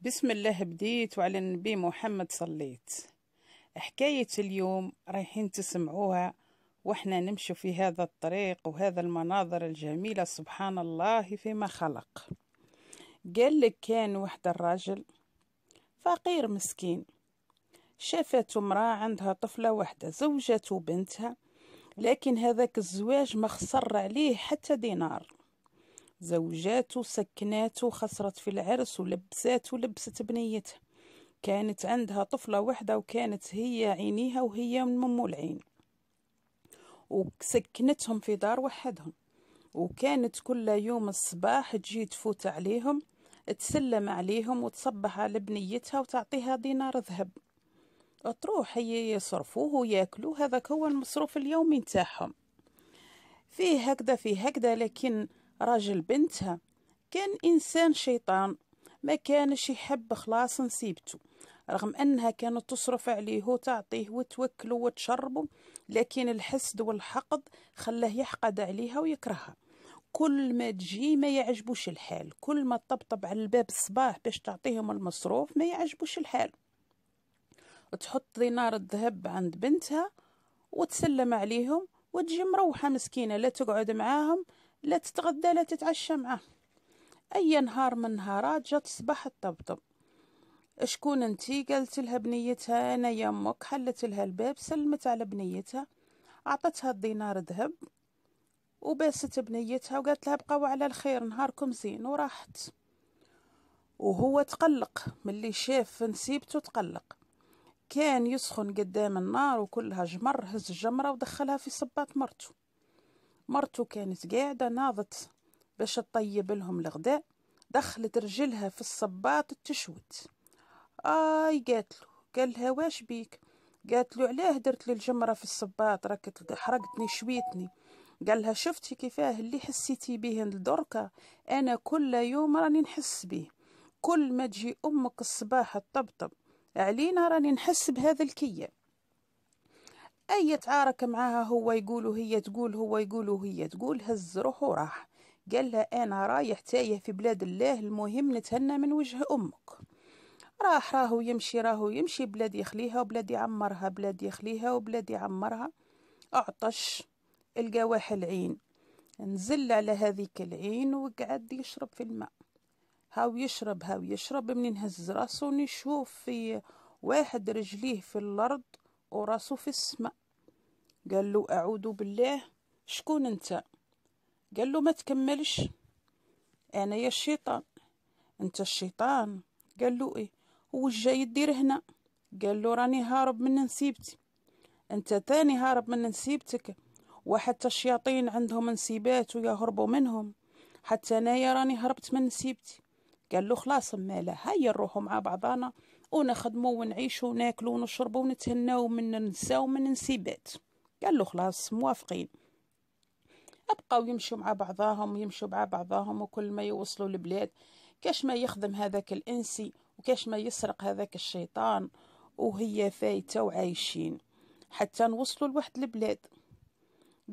بسم الله بديت وعلى النبي محمد صليت حكاية اليوم رايحين تسمعوها وإحنا نمشي في هذا الطريق وهذا المناظر الجميلة سبحان الله فيما خلق قال لك كان واحد الراجل فقير مسكين شافت امرأة عندها طفلة واحدة زوجته بنتها لكن هذاك الزواج ما خسر عليه حتى دينار زوجات سكنات خسرت في العرس ولبسات ولبست بنيته كانت عندها طفلة وحدة وكانت هي عينيها وهي من ممو العين وسكنتهم في دار وحدهم وكانت كل يوم الصباح تجي تفوت عليهم تسلم عليهم وتصبح على بنيتها وتعطيها دينار ذهب تروح هي يصرفوه وياكلوه هذاك هو المصروف اليومي نتاعهم فيه هكذا فيه هكذا لكن راجل بنتها كان إنسان شيطان ما كانش يحب خلاص نسيبته رغم أنها كانت تصرف عليه وتعطيه وتوكله وتشربه لكن الحسد والحقد خلاه يحقد عليها ويكرهها كل ما تجي ما يعجبوش الحال كل ما تطبطب على الباب الصباح باش تعطيهم المصروف ما يعجبوش الحال تحط دينار الذهب عند بنتها وتسلم عليهم وتجي مروحة مسكينة لا تقعد معاهم لا تتغدى لا تتعشى معه أي نهار من نهارات جات صباح الطبطب شكون انتي قالت لها بنيتها انا يمك حلت لها الباب سلمت على بنيتها عطتها الدينار ذهب وباست بنيتها وقالت لها بقاو على الخير نهاركم زين وراحت وهو تقلق ملي شاف نسيبته تقلق كان يسخن قدام النار وكلها جمر هز الجمرة ودخلها في صباط مرته مرته كانت قاعدة ناضت باش تطيب لهم الغداء دخلت رجلها في الصباط تشوت آي قال لها واش بيك قالت له علاه درت لي الجمره في الصباط راك حرقتني شويتني قال لها شفتي كيفاه اللي حسيتي به الدركة انا كل يوم راني نحس به كل ما تجي امك الصباح تطبطب علينا راني نحس بهذا الكيان أي تعارك معاها هو يقول وهي تقول هو يقول وهي تقول هز روحه وراح قال لها أنا رايح تايه في بلاد الله المهم نتهنى من وجه أمك راح راهو يمشي راهو يمشي بلاد يخليها وبلاد يعمرها بلاد يخليها وبلاد يعمرها أعطش لقى واحد العين نزل على هذيك العين وقعد يشرب في الماء هاو يشرب هاو يشرب منين هز راسه نشوف في واحد رجليه في الأرض وراسو في السماء قال له أعوذ بالله شكون أنت قال له ما تكملش أنا يا الشيطان أنت الشيطان قال له إيه واش جاي دير هنا قال له راني هارب من نسيبتي أنت تاني هارب من نسيبتك وحتى الشياطين عندهم نسيبات ويهربوا منهم حتى أنايا راني هربت من نسيبتي قال له خلاص مالا هيا نروحوا مع بعضانا ونخدمو ونعيشو وناكلو ونشربو ونتهناو من النساء ومن النسيبات قال له خلاص موافقين ابقاو يمشوا مع بعضاهم يمشوا مع بعضاهم وكل ما يوصلوا لبلاد كاش ما يخدم هذاك الانسي وكاش ما يسرق هذاك الشيطان وهي فايتة وعايشين حتى نوصلوا لواحد البلاد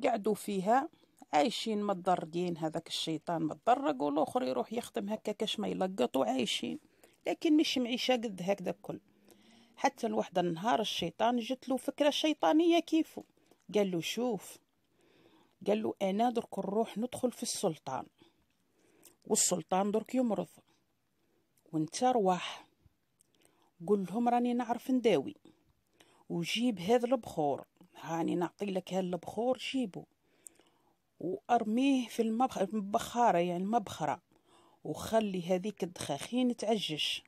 قعدوا فيها عايشين متضرقين هذاك الشيطان متضرق والاخر يروح يخدم هكا كاش ما يلقط وعايشين لكن مش معيشة قد هكذا الكل حتى الوحدة النهار الشيطان جت له فكرة شيطانية كيفو قال له شوف قال له أنا درك نروح ندخل في السلطان والسلطان درك يمرض وانت رواح قل لهم راني نعرف نداوي وجيب هذا البخور هاني نعطي لك هذا البخور جيبه وارميه في المبخره يعني المبخره وخلي هذيك الدخاخين تعجش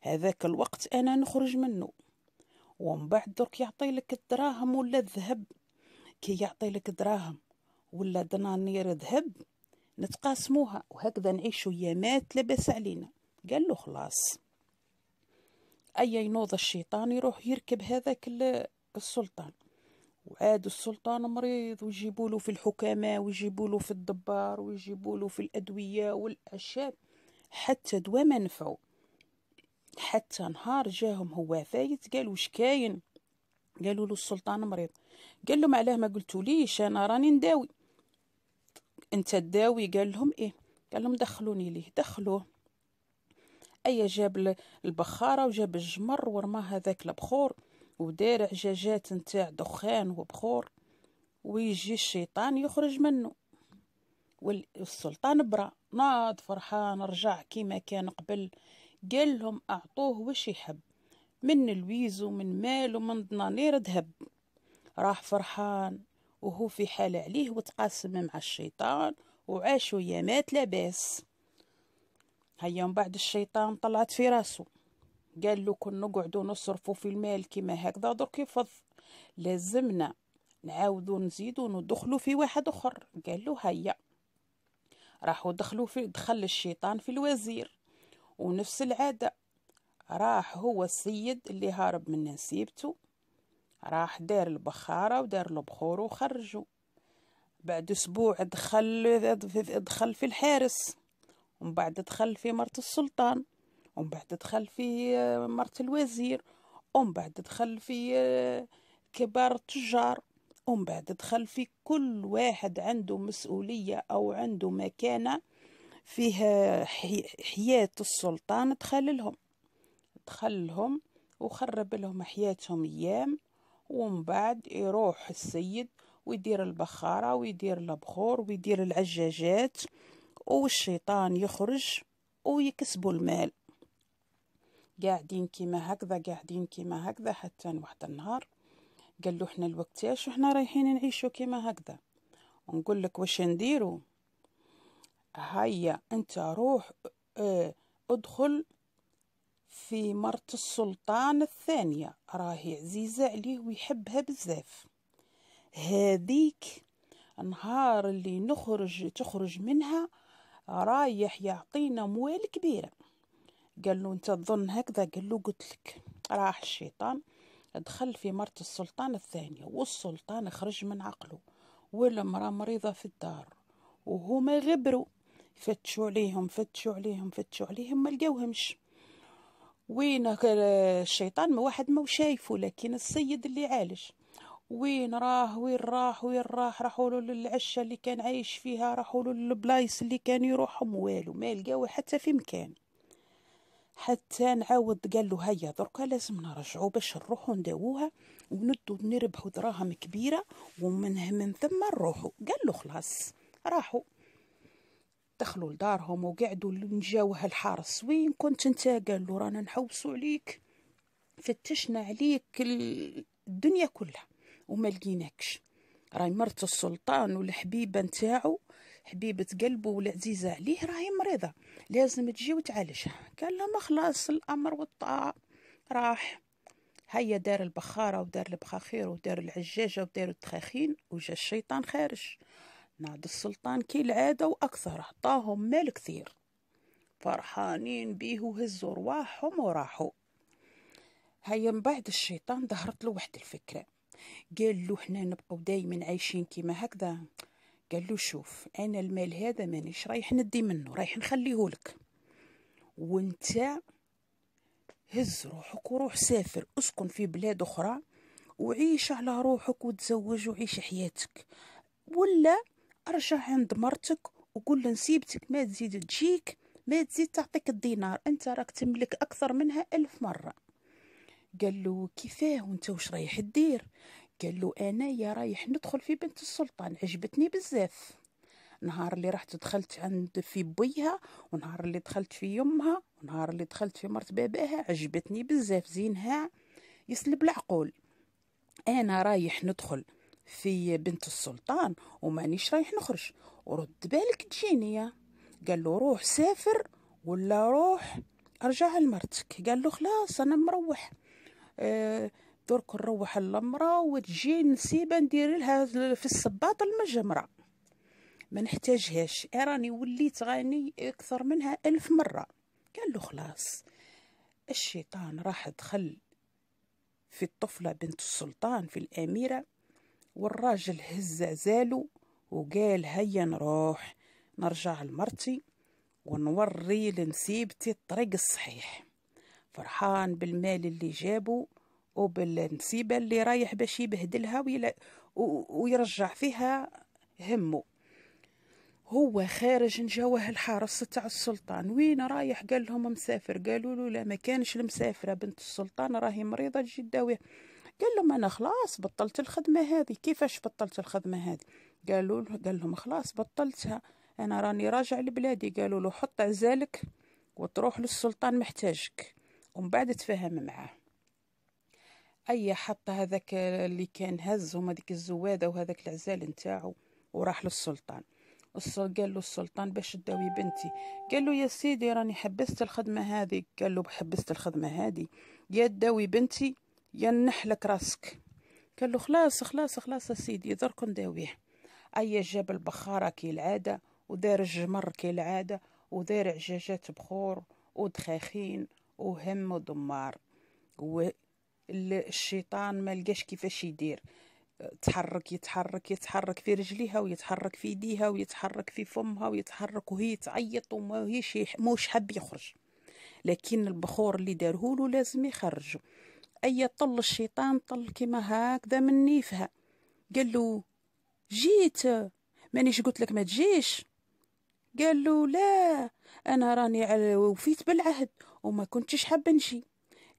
هذاك الوقت انا نخرج منه ومن بعد درك يعطي لك الدراهم ولا الذهب كي يعطي لك دراهم ولا دنانير ذهب نتقاسموها وهكذا نعيشوا يامات لبس علينا قال له خلاص اي ينوض الشيطان يروح يركب هذاك السلطان وعاد السلطان مريض ويجيبوا له في الحكماء ويجيبوا له في الدبار ويجيبوا له في الأدوية والأعشاب حتى دواء ما نفعوا حتى نهار جاهم هو فايت قال واش كاين قالوا له السلطان مريض قال لهم علاه ما قلتوليش انا راني نداوي انت تداوي قال لهم ايه قال لهم دخلوني ليه دخلوه اي جاب البخاره وجاب الجمر ورمى هذاك البخور ودار عجاجات نتاع دخان وبخور ويجي الشيطان يخرج منه والسلطان برا ناض فرحان رجع كيما كان قبل قال لهم اعطوه وش يحب من الويز ومن مال ومن دنانير ذهب راح فرحان وهو في حال عليه وتقاسم مع الشيطان وعاشوا يامات لاباس هيا بعد الشيطان طلعت في راسه قال كون نقعدو نصرفو في المال كيما هكذا درك يفض لازمنا نعاودو نزيدو ندخلو في واحد اخر قال له هيا راحوا دخلوا في دخل الشيطان في الوزير ونفس العاده راح هو السيد اللي هارب من نسيبته راح دار البخاره ودار البخور وخرجوا بعد اسبوع دخل دخل في الحارس ومن بعد دخل في مرت السلطان ومن بعد دخل في آه، مرت الوزير ومن بعد دخل في آه، كبار التجار ومن بعد دخل في كل واحد عنده مسؤولية أو عنده مكانة فيها آه، حياة السلطان دخل لهم دخل لهم وخرب لهم حياتهم أيام ومن بعد يروح السيد ويدير البخارة ويدير البخور ويدير العجاجات والشيطان يخرج ويكسبوا المال قاعدين كيما هكذا قاعدين كيما هكذا حتى واحد النهار قال له احنا الوقت ياش وحنا رايحين نعيشو كيما هكذا ونقول لك واش نديرو هيا انت روح اه ادخل في مرت السلطان الثانية راهي عزيزة عليه ويحبها بزاف هذيك نهار اللي نخرج تخرج منها رايح يعطينا موال كبيره قال له انت تظن هكذا قال له قلت لك راح الشيطان دخل في مرت السلطان الثانية والسلطان خرج من عقله والمرأة مريضة في الدار وهما غبروا فتشوا عليهم فتشوا عليهم فتشوا عليهم ما لقاوهمش وين الشيطان ما واحد ما شايفه لكن السيد اللي عالج وين راه وين راح وين راح راحوا له للعشه اللي كان عايش فيها راحوا له للبلايص اللي كان يروحهم والو ما لقاوه حتى في مكان حتى نعاود قال له هيا دركا لازم نرجعو باش نروحو نداووها وندو نربحو دراهم كبيره ومن من ثم نروحو قال له خلاص راحوا دخلوا لدارهم وقعدوا نجاوه الحارس وين كنت انت قال له رانا نحوسوا عليك فتشنا عليك الدنيا كلها وما لقيناكش راي مرت السلطان والحبيبه نتاعو حبيبه قلبه ولا عزيزه عليه راهي مريضه لازم تجي وتعالجها قال لها ما خلاص الامر والطاع راح هيا دار البخاره ودار البخاخير ودار العجاجه ودار التخاخين وجا الشيطان خارج ناض السلطان كي العاده واكثر عطاهم مال كثير فرحانين بيه وهزوا رواحهم وراحوا هيا من بعد الشيطان ظهرت له واحد الفكره قال له حنا نبقاو دايما عايشين كيما هكذا قال له شوف انا المال هذا مانيش رايح ندي منه رايح نخليهولك وانت هز روحك وروح سافر اسكن في بلاد اخرى وعيش على روحك وتزوج وعيش حياتك ولا ارجع عند مرتك وقول نسيبتك ما تزيد تجيك ما تزيد تعطيك الدينار انت راك تملك اكثر منها الف مره قال له كيفاه وانت وش رايح تدير قال له انايا رايح ندخل في بنت السلطان عجبتني بزاف نهار اللي رحت دخلت عند في بويها ونهار اللي دخلت في يمها ونهار اللي دخلت في مرت باباها عجبتني بزاف زينها يسلب العقول انا رايح ندخل في بنت السلطان ومانيش رايح نخرج ورد بالك تجيني قال له روح سافر ولا روح ارجع لمرتك قال له خلاص انا مروح أه درك نروح للمرا وتجي نسيبه ندير لها في الصباط المجمره ما نحتاجهاش إيه، راني وليت غني اكثر منها ألف مره قال له خلاص الشيطان راح دخل في الطفلة بنت السلطان في الأميرة والراجل هز زالو وقال هيا نروح نرجع لمرتي ونوري لنسيبتي الطريق الصحيح فرحان بالمال اللي جابه وبالنسيبه اللي رايح باش يبهدلها ويلا ويرجع فيها همه هو خارج نجاوه الحارس تاع السلطان وين رايح قال لهم مسافر قالوا له لا ما كانش المسافره بنت السلطان راهي مريضه تجي تداويها قال لهم انا خلاص بطلت الخدمه هذه كيفاش بطلت الخدمه هذه قالوا له قال لهم خلاص بطلتها انا راني راجع لبلادي قالوا له حط عزالك وتروح للسلطان محتاجك ومن بعد تفهم معاه اي حط هذاك اللي كان هز هما ديك الزواده وهذاك العزال نتاعو وراح للسلطان قال له السلطان باش تداوي بنتي قال له يا سيدي راني حبست الخدمه هذه قال له حبست الخدمه هذه يا تداوي بنتي يا نحلك راسك قال له خلاص خلاص خلاص يا سيدي درك نداويه اي جاب البخاره كي العاده ودار الجمر كي العاده ودار عجاجات بخور ودخاخين وهم ودمار و الشيطان ما لقاش كيفاش يدير تحرك يتحرك يتحرك في رجليها ويتحرك في يديها ويتحرك في فمها ويتحرك وهي تعيط وما هيش موش حاب يخرج لكن البخور اللي دارهولو لازم يخرجو اي طل الشيطان طل كيما هكذا من نيفها قال له جيت مانيش قلت لك ما تجيش قال له لا انا راني وفيت بالعهد وما كنتش حابه نجي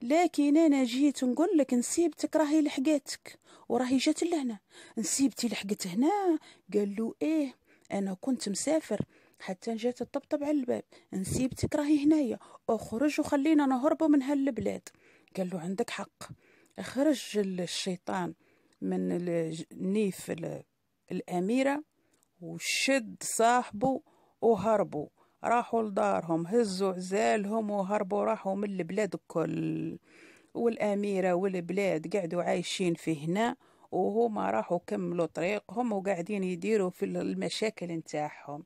لكن انا جيت نقول لك نسيبتك راهي لحقتك وراهي جات لهنا نسيبتي لحقت هنا قال له ايه انا كنت مسافر حتى جات الطبطب على الباب نسيبتك راهي هنايا اخرج وخلينا نهربوا من هالبلاد قال له عندك حق خرج الشيطان من نيف الأميرة وشد صاحبه وهربوا راحوا لدارهم هزوا عزالهم وهربوا راحوا من البلاد الكل والأميرة والبلاد قعدوا عايشين في هنا وهما راحوا كملوا طريقهم وقاعدين يديروا في المشاكل نتاعهم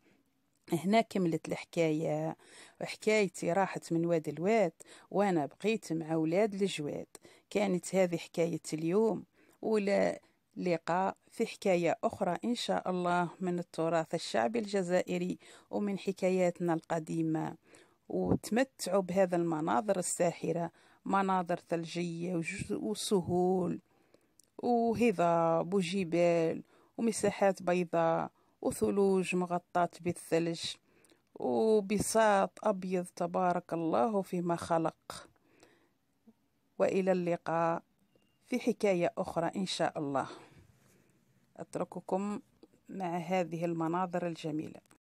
هنا كملت الحكاية وحكايتي راحت من واد الواد وأنا بقيت مع أولاد الجواد كانت هذه حكاية اليوم ولا لقاء في حكاية أخرى إن شاء الله من التراث الشعبي الجزائري ومن حكاياتنا القديمة وتمتعوا بهذا المناظر الساحرة مناظر ثلجية وسهول وهضاب وجبال ومساحات بيضاء وثلوج مغطاة بالثلج وبساط أبيض تبارك الله فيما خلق وإلى اللقاء في حكاية أخرى إن شاء الله أترككم مع هذه المناظر الجميلة